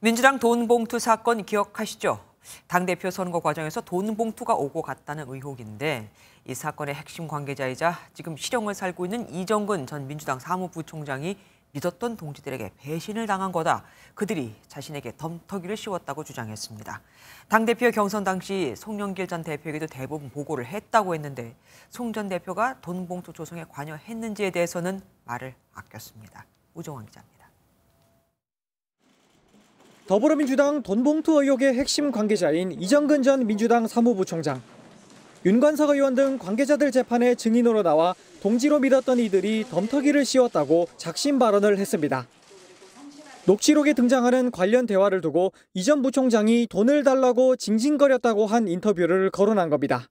민주당 돈봉투 사건 기억하시죠? 당대표 선거 과정에서 돈봉투가 오고 갔다는 의혹인데 이 사건의 핵심 관계자이자 지금 실형을 살고 있는 이정근 전 민주당 사무부총장이 믿었던 동지들에게 배신을 당한 거다. 그들이 자신에게 덤터기를 씌웠다고 주장했습니다. 당대표 경선 당시 송영길 전 대표에게도 대부분 보고를 했다고 했는데 송 전 대표가 돈봉투 조성에 관여했는지에 대해서는 말을 아꼈습니다. 우정환 기자입니다. 더불어민주당 돈봉투 의혹의 핵심 관계자인 이정근 전 민주당 사무부총장, 윤관석 의원 등 관계자들 재판에 증인으로 나와 동지로 믿었던 이들이 덤터기를 씌웠다고 작심 발언을 했습니다. 녹취록에 등장하는 관련 대화를 두고 이전 부총장이 돈을 달라고 징징거렸다고 한 인터뷰를 거론한 겁니다.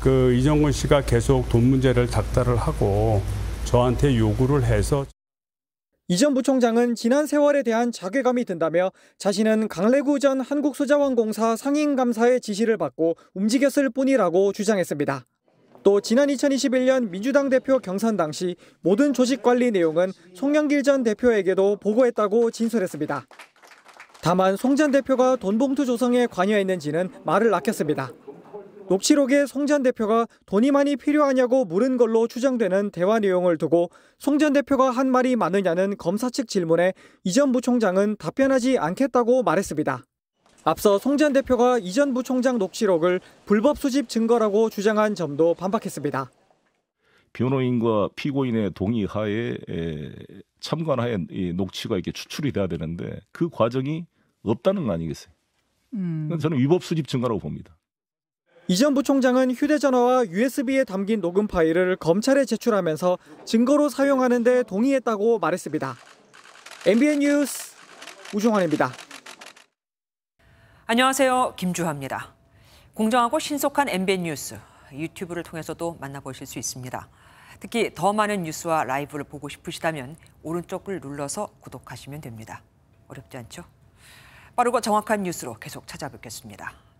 그 이정근 씨가 계속 돈 문제를 닥달을 하고 저한테 요구를 해서 이전 부총장은 지난 세월에 대한 자괴감이 든다며 자신은 강래구 전 한국수자원공사 상임감사의 지시를 받고 움직였을 뿐이라고 주장했습니다. 또 지난 2021년 민주당 대표 경선 당시 모든 조직 관리 내용은 송영길 전 대표에게도 보고했다고 진술했습니다. 다만 송 전 대표가 돈봉투 조성에 관여했는지는 말을 아꼈습니다. 녹취록에 송 전 대표가 돈이 많이 필요하냐고 물은 걸로 추정되는 대화 내용을 두고 송 전 대표가 한 말이 많으냐는 검사 측 질문에 이전 부총장은 답변하지 않겠다고 말했습니다. 앞서 송 전 대표가 이전 부총장 녹취록을 불법 수집 증거라고 주장한 점도 반박했습니다. 변호인과 피고인의 동의하에 참관하에 녹취가 이렇게 추출이 돼야 되는데 그 과정이 없다는 거 아니겠어요? 음. 저는 위법 수집 증거라고 봅니다. 이전 부총장은 휴대전화와 USB에 담긴 녹음 파일을 검찰에 제출하면서 증거로 사용하는 데 동의했다고 말했습니다. MBN 뉴스 우종환입니다. 안녕하세요. 김주화입니다. 공정하고 신속한 MBN 뉴스 유튜브를 통해서도 만나보실 수 있습니다. 특히 더 많은 뉴스와 라이브를 보고 싶으시다면 오른쪽을 눌러서 구독하시면 됩니다. 어렵지 않죠? 빠르고 정확한 뉴스로 계속 찾아뵙겠습니다.